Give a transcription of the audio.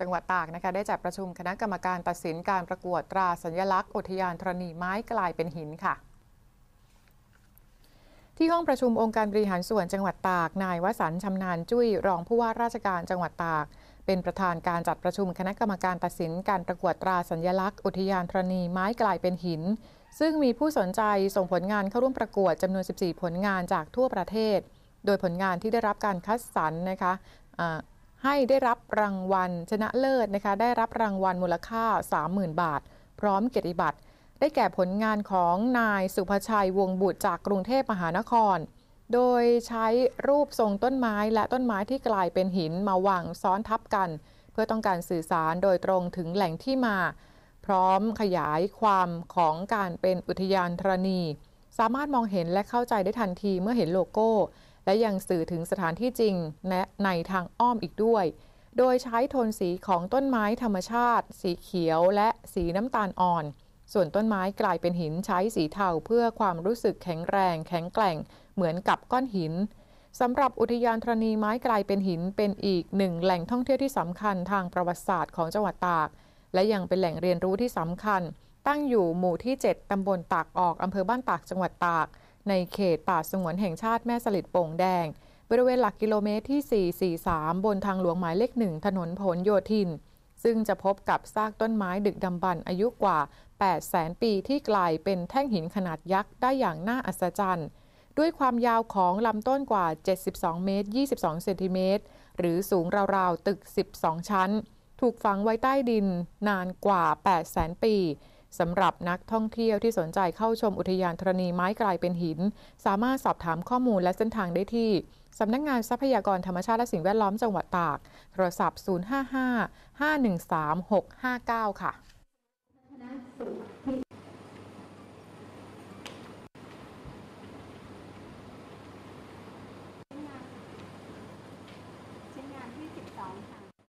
จังหวัดตากนะคะได้จัดประชุมคณะกรรมการตัดสินการประกวดตราสัญลักษณ์ อุทยานธรณีไม้กลายเป็นหินค่ะที่ห้องประชุมองค์การบริหารส่วนจังหวัดตาก นายวสันชำนาญจุ้ยรองผู้ว่าราชการจังหวัดตาก เป็นประธานการจัดประชุมคณะกรรมการตัดสินการประกวดตราสัญญลักษณ์ อุทยานธรณีไม้กลายเป็นหิน ซึ่งมีผู้สนใจส่งผลงานเข้าร่วมประกวดจำนวน 14 ผลงานจากทั่วประเทศ โดยผลงานที่ได้รับการคัดสรรนะคะให้ได้รับรางวัล ชนะเลิศนะคะได้รับรางวัลมูลค่า 30,000 บาท พร้อมเกียรติบัตรได้แก่ผลงานของนายสุภชัย วงบุตรจากกรุงเทพมหานคร โดยใช้รูปทรงต้นไม้และต้นไม้ที่กลายเป็นหินมาวางซ้อนทับกัน เพื่อต้องการสื่อสารโดยตรงถึงแหล่งที่มา พร้อมขยายความของการเป็นอุทยานธรณี สามารถมองเห็นและเข้าใจได้ทันทีเมื่อเห็นโลโก้และยังสื่อถึงสถานที่จริง และในทางอ้อมอีกด้วย โดยใช้โทนสีของต้นไม้ธรรมชาติ สีเขียวและสีน้ำตาลอ่อน ส่วนต้นไม้กลายเป็นหินใช้สีเทาเพื่อความรู้สึกแข็งแรง แข็งแกร่งเหมือนกับก้อนหินสำหรับอุทยานธรณีไม้กลายเป็นหิน เป็นอีกหนึ่งแหล่งท่องเที่ยวที่สำคัญทางประวัติศาสตร์ของจังหวัดตาก และยังเป็นแหล่งเรียนรู้ที่สำคัญ ตั้งอยู่หมู่ที่ 7ตำบลตากออกอำเภอบ้านตาก จังหวัดตากในเขตป่าสงวนแห่งชาติแม่สลิดโป่งแดง บริเวณหลักกิโลเมตรที่ 443 บนทางหลวงหมายเลขหนึ่งถนนผลโยธิน ซึ่งจะพบกับซากต้นไม้ดึกดำบรรอายุกว่า8แสนปีที่กลายเป็นแท่งหินขนาดยักษ์ได้อย่างน่าอัศจรรย์ ด้วยความยาวของลำต้นกว่า 72 เมตร 22 เซนติเมตร หรือสูงราวๆ ตึก 12 ชั้น ถูกฝังไว้ใต้ดินนานกว่า8 0 0นปีสำหรับนักท่องเที่ยวที่สนใจเข้าชมอุทยานธรณีไม้กลายเป็นหิน สามารถสอบถามข้อมูลและเส้นทางได้ที่ สำนักงงานทรัพยากรธรรมชาติและสิ่งแวดล้อมจังหวัดตากโทรศัพท์ 055-513-659 ค่ะเช่นงานที่12ค่ะ